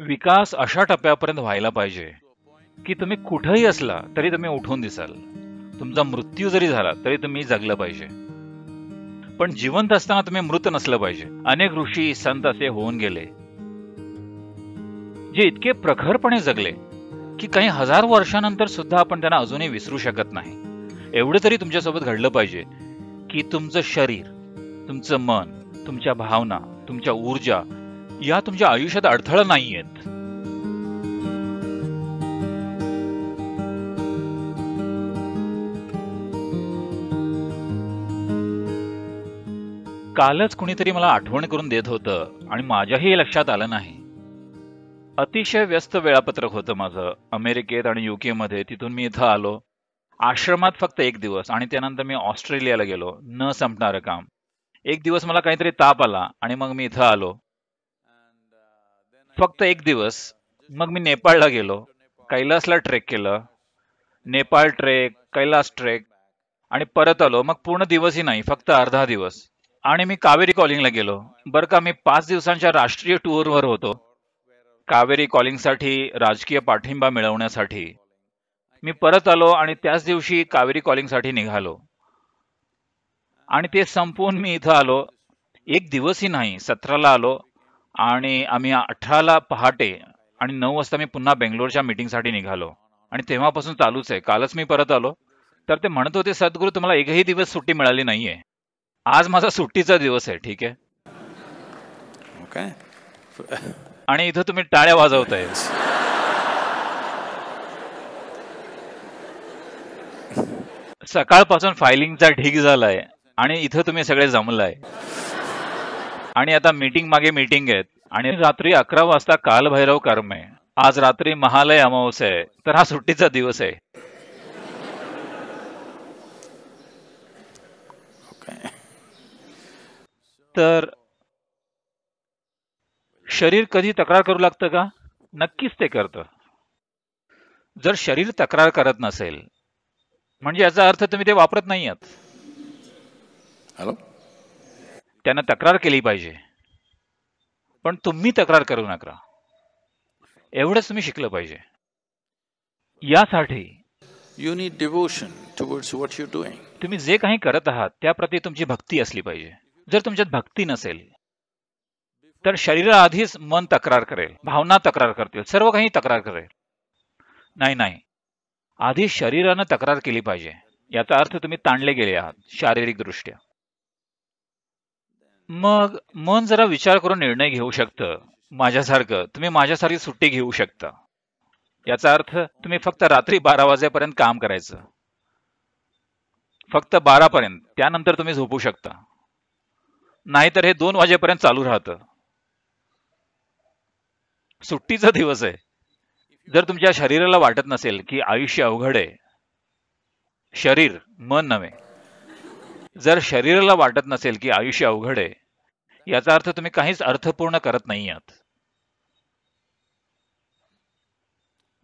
विकास अशा टप्प्यापर्यंत व्हायला पाहिजे की तुम्ही कुठंही असला तरी तुम्ही उठून दिसाल तुमचा मृत्यू जरी झाला तरी तुम्ही जगलं पाहिजे पण जिवंत असताना तुम्ही मृत नसलं पाहिजे अनेक ऋषी संत असे होऊन गेले जे इतके प्रखरपणे जगले की काही हजार वर्षानंतर सुद्धा आपण त्यांना अजूनही विसरू शकत नाही एवढं तरी तुमच्यासोबत घडलं पाहिजे की तुमचं शरीर तुमचं मन तुमच्या भावना तुमच्या ऊर्जा या तुमच्या आयुष्यात अडथळा आहेत कालच कुणीतरी मला आठवण करून देत होतं आणि माझ्याही लक्षात आलं नाही अतिशय व्यस्त वेळापत्रक होतं माझं अमेरिकेत आणि युकेमध्ये तिथून मी इथं आलो आश्रमात फक्त एक दिवस आणि त्यानंतर मी ऑस्ट्रेलियाला गेलो न संपणारं काम एक दिवस मला काहीतरी ताप आला आणि मग मी इथं आलो फक्त एक दिवस मग मी नेपाळला गेलो कैलासला ट्रेक केलं नेपाळ ट्रेक कैलास ट्रेक आणि परत आलो मग पूर्ण दिवसही नाही फक्त अर्धा दिवस आणि मी कावेरी कॉलिंगला गेलो बरं का मी पाच दिवसांच्या राष्ट्रीय टूरवर होतो कावेरी कॉलिंगसाठी राजकीय पाठिंबा मिळवण्यासाठी मी परत आलो आणि त्याच दिवशी कावेरी कॉलिंगसाठी निघालो आणि ते संपवून मी इथं आलो एक दिवसही नाही सतराला आलो आणि आम्ही अठराला पहाटे आणि नऊ वाजता मी पुन्हा बेंगलोरच्या मिटिंगसाठी निघालो आणि तेव्हापासून चालूच आहे कालच मी परत आलो तर ते म्हणत होते सद्गुरू तुम्हाला एकही दिवस सुट्टी मिळाली नाहीये आज माझा सुट्टीचा दिवस आहे ठीक आहे आणि इथं तुम्ही टाळ्या वाजवताय सकाळपासून फायलिंगचा ढीक झालाय आणि इथं तुम्ही सगळे जमलाय आणि आता मीटिंग मागे मीटिंग आहेत आणि रात्री अकरा वाजता कालभैरव कर्म आहे आज रात्री महालय अमावस आहे तर हा सुट्टीचा दिवस आहे तर शरीर कधी तक्रार करू लागतं का नक्कीच ते करतं जर शरीर तक्रार करत नसेल म्हणजे याचा अर्थ तुम्ही ते वापरत नाही आहात हॅलो त्यांना तक्रार केली पाहिजे पण तुम्ही तक्रार करू नका एवढंच तुम्ही शिकलं पाहिजे यासाठी you need devotion towards what you doing तुम्ही जे काही करत आहात त्याप्रती तुमची भक्ती असली पाहिजे जर तुमच्यात भक्ती नसेल तर शरीराआधीच मन तक्रार करेल भावना तक्रार करतील सर्व काही तक्रार करेल नाही नाही आधी शरीरानं तक्रार केली पाहिजे याचा अर्थ तुम्ही ताणले गेले आहात शारीरिकदृष्ट्या मग मन जरा विचार करून निर्णय घेऊ शकतं माझ्यासारखं तुम्ही माझ्यासारखी सुट्टी घेऊ शकता याचा अर्थ तुम्ही फक्त रात्री बारा वाजेपर्यंत काम करायचं फक्त बारापर्यंत त्यानंतर तुम्ही झोपू शकता नाहीतर हे दोन वाजेपर्यंत चालू राहतं सुट्टीचा दिवस आहे जर तुमच्या शरीराला वाटत नसेल की आयुष्य अवघड आहे शरीर मन नव्हे जर शरीराला वाटत नसेल की आयुष्य अवघड आहे याचा अर्थ तुम्ही काहीच अर्थपूर्ण करत नाही आहात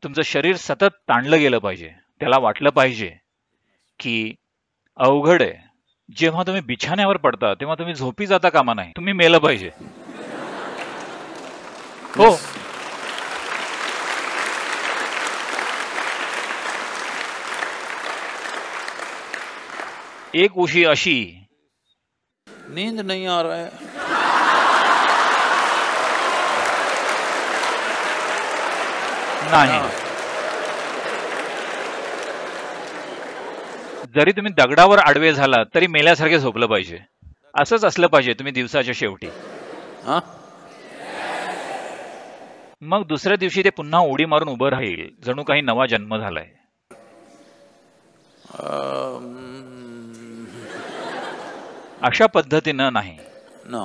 तुमचं शरीर सतत ताणलं गेलं पाहिजे त्याला वाटलं पाहिजे की अवघड आहे जेव्हा तुम्ही बिछाण्यावर पडता तेव्हा तुम्ही झोपी जाता कामा नाही तुम्ही मेलं पाहिजे हो एक उशी, अशी नींद नहीं आ रहा है नाही जरी तुम्ही दगडावर आडवे झाला तरी मेल्यासारखे झोपलं पाहिजे असंच असलं पाहिजे तुम्ही दिवसाच्या शेवटी मग दुसऱ्या दिवशी ते पुन्हा उडी मारून उभं राहील जणू काही नवा जन्म झालाय अशा पद्धतीनं नाही no.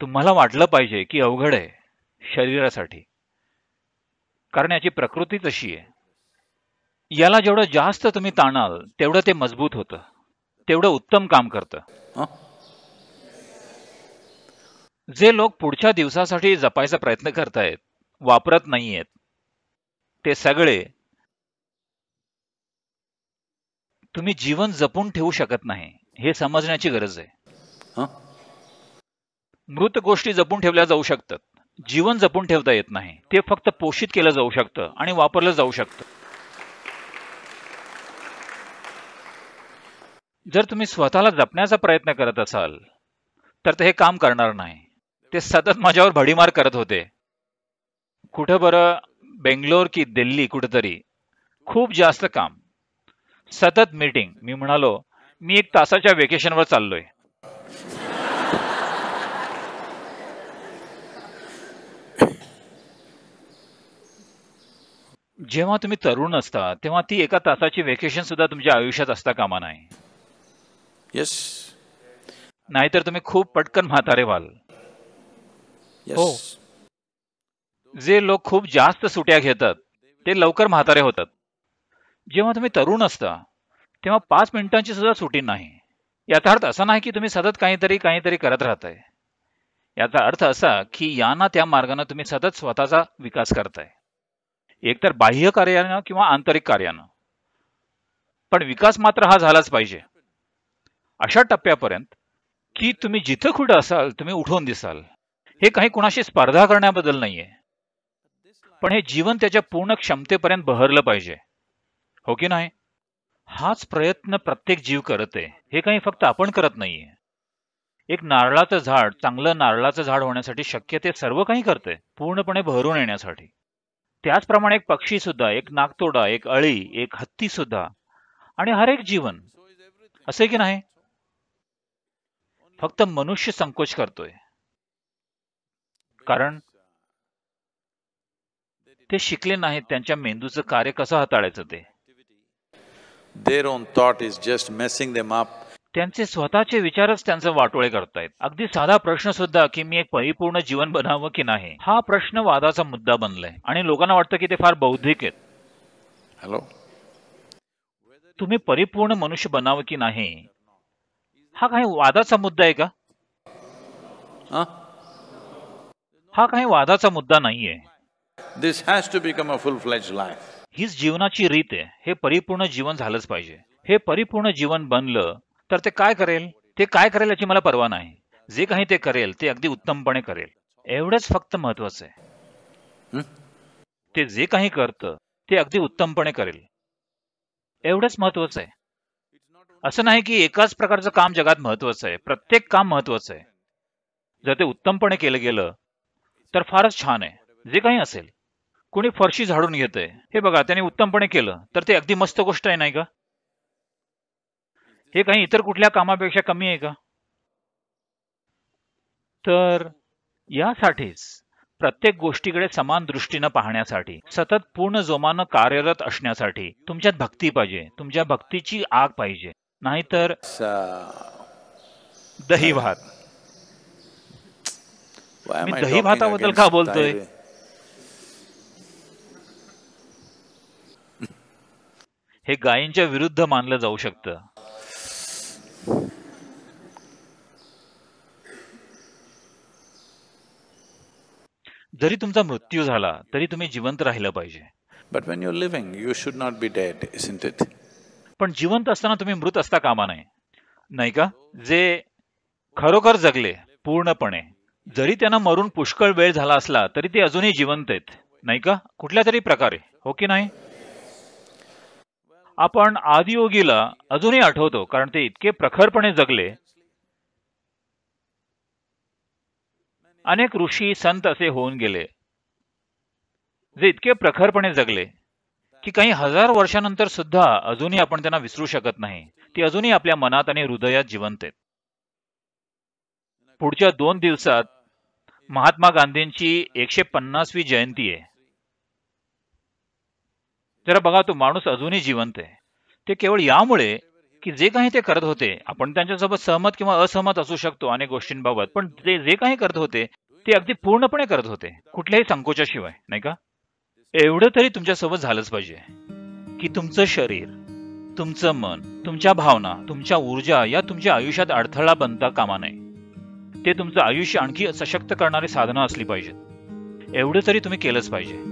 तुम्हाला वाटलं पाहिजे की अवघड आहे शरीरासाठी कारण याची प्रकृती तशी आहे याला जेवढं जास्त तुम्ही ताणाल तेवढं ते मजबूत होतं तेवढं उत्तम काम करतं जे लोक पुढच्या दिवसासाठी जपायचा प्रयत्न करतायत वापरत नाहीयेत ते सगळे तुम्ही जीवन जपून ठेवू शकत नाही हे समजण्याची गरज आहे मृत गोष्टी जपून ठेवल्या जाऊ शकतात जीवन जपून ठेवता येत नाही ते फक्त पोषित केलं जाऊ शकतं आणि वापरलं जाऊ शकतं जर तुम्ही स्वतःला जपण्याचा प्रयत्न करत असाल तर ते हे काम करणार नाही ते सतत माझ्यावर भडीमार करत होते कुठं बरं बेंगलोर की दिल्ली कुठंतरी खूप जास्त काम सतत मीटिंग मी म्हणालो मी एक तासाच्या वेकेशनवर चाललोय जेव्हा तुम्ही तरुण असता तेव्हा ती एका तासाची वेकेशन सुद्धा तुमच्या आयुष्यात असता कामा नाही yes. नाहीतर तुम्ही खूप पटकन म्हातारे व्हाल हो जे लोक खूप जास्त सुट्या घेतात ते लवकर म्हातारे होतात जेव्हा तुम्ही तरुण असता तेव्हा पाच मिनिटांची सुद्धा सुटी नाही याचा अर्थ असा नाही की तुम्ही सतत काहीतरी काहीतरी करत राहताय याचा अर्थ असा की याना त्या मार्गाने तुम्ही सतत स्वतःचा विकास करताय एकतर बाह्य कार्यानं किंवा आंतरिक कार्यानं पण विकास मात्र हा झालाच पाहिजे अशा टप्प्यापर्यंत की तुम्ही जिथं कुठं असाल तुम्ही उठून दिसाल हे काही कुणाशी स्पर्धा करण्याबद्दल नाहीये पण हे जीवन त्याच्या पूर्ण क्षमतेपर्यंत बहरलं पाहिजे हो की नाही हाच प्रयत्न प्रत्येक जीव करत आहे हे काही फक्त आपण करत नाहीये एक नारळाचं झाड चांगलं नारळाचं झाड होण्यासाठी शक्य ते सर्व काही करते पूर्णपणे भरून येण्यासाठी त्याचप्रमाणे एक पक्षी सुद्धा एक नागतोडा एक अळी एक हत्ती सुद्धा आणि हर एक जीवन असे की नाही फक्त मनुष्य संकोच करतोय कारण ते शिकले नाहीत त्यांच्या मेंदूचं कार्य कसं हाताळायचं ते their own thought is just messing them up. त्यांचे स्वतःचे विचारच त्यांचं वाटोळे करतायत अगदी साधा प्रश्न सुद्धा की मी एक परिपूर्ण जीवन बनावं की नाही हा प्रश्न वादाचा मुद्दा बनलाय आणि लोकांना वाटतं की ते फार बौद्धिक आहेत हॅलो तुम्ही परिपूर्ण मनुष्य बनावं की नाही हा काही वादाचा मुद्दा आहे का हा काही वादाचा मुद्दा नाहीये this has to become a full fledge life हीच जीवनाची रीत आहे हे परिपूर्ण जीवन झालंच पाहिजे हे परिपूर्ण जीवन बनलं तर ते काय करेल ते काय करेल याची मला पर्वा नाही जे काही ते करेल ते अगदी उत्तमपणे करेल एवढंच फक्त महत्वाचं आहे ते जे काही करतं ते अगदी उत्तमपणे करेल एवढंच महत्वाचं आहे असं नाही की एकाच प्रकारचं काम जगात महत्वाचं आहे प्रत्येक काम महत्वाचं आहे जर ते उत्तमपणे केलं गेलं तर फारच छान आहे जे काही असेल कोणी फरशी झाडून घेत आहे हे बघा त्याने उत्तमपणे केलं तर ते अगदी मस्त गोष्ट आहे नाही का हे काही इतर कुठल्या कामापेक्षा कमी आहे का तर यासाठीच प्रत्येक गोष्टीकडे समान दृष्टीनं पाहण्यासाठी सतत पूर्ण जोमानं कार्यरत असण्यासाठी तुमच्यात भक्ती पाहिजे तुमच्या भक्तीची आग पाहिजे नाहीतर दही भात मी दही भाताबद्दल का बोलतोय हे गायींच्या विरुद्ध मानलं जाऊ शकत जरी तुमचा मृत्यू झाला तरी तुम्ही जिवंत राहिलं पाहिजे but when your living you should not be dead it पण जिवंत असताना तुम्ही मृत असता कामा नाही नाही का जे खरोखर जगले पूर्णपणे जरी त्यांना मरून पुष्कळ वेळ झाला असला तरी ते अजूनही जिवंत आहेत नाही का कुठल्या तरी प्रकारे हो की नाही आपण आदियोगीला अजूनही आठवतो कारण ते इतके प्रखरपणे जगले अनेक ऋषी संत असे होऊन गेले जे इतके प्रखरपणे जगले की काही हजार वर्षानंतर सुद्धा अजूनही आपण त्यांना विसरू शकत नाही ती अजूनही आपल्या मनात आणि हृदयात जिवंत आहेत पुढच्या दोन दिवसात महात्मा गांधींची एकशे पन्नासवी जयंती आहे जरा बघा तो माणूस अजूनही जिवंत आहे ते केवळ यामुळे की जे काही ते करत होते आपण त्यांच्यासोबत सहमत किंवा असहमत असू शकतो अनेक गोष्टींबाबत पण ते जे काही करत होते ते अगदी पूर्णपणे करत होते कुठल्याही संकोचाशिवाय नाही का एवढं तरी तुमच्यासोबत झालंच पाहिजे की तुमचं शरीर तुमचं मन तुमच्या भावना तुमच्या ऊर्जा या तुमच्या आयुष्यात अडथळा बनता कामा नये ते तुमचं आयुष्य आणखी सशक्त करणारी साधनं असली पाहिजेत एवढं तरी तुम्ही केलंच पाहिजे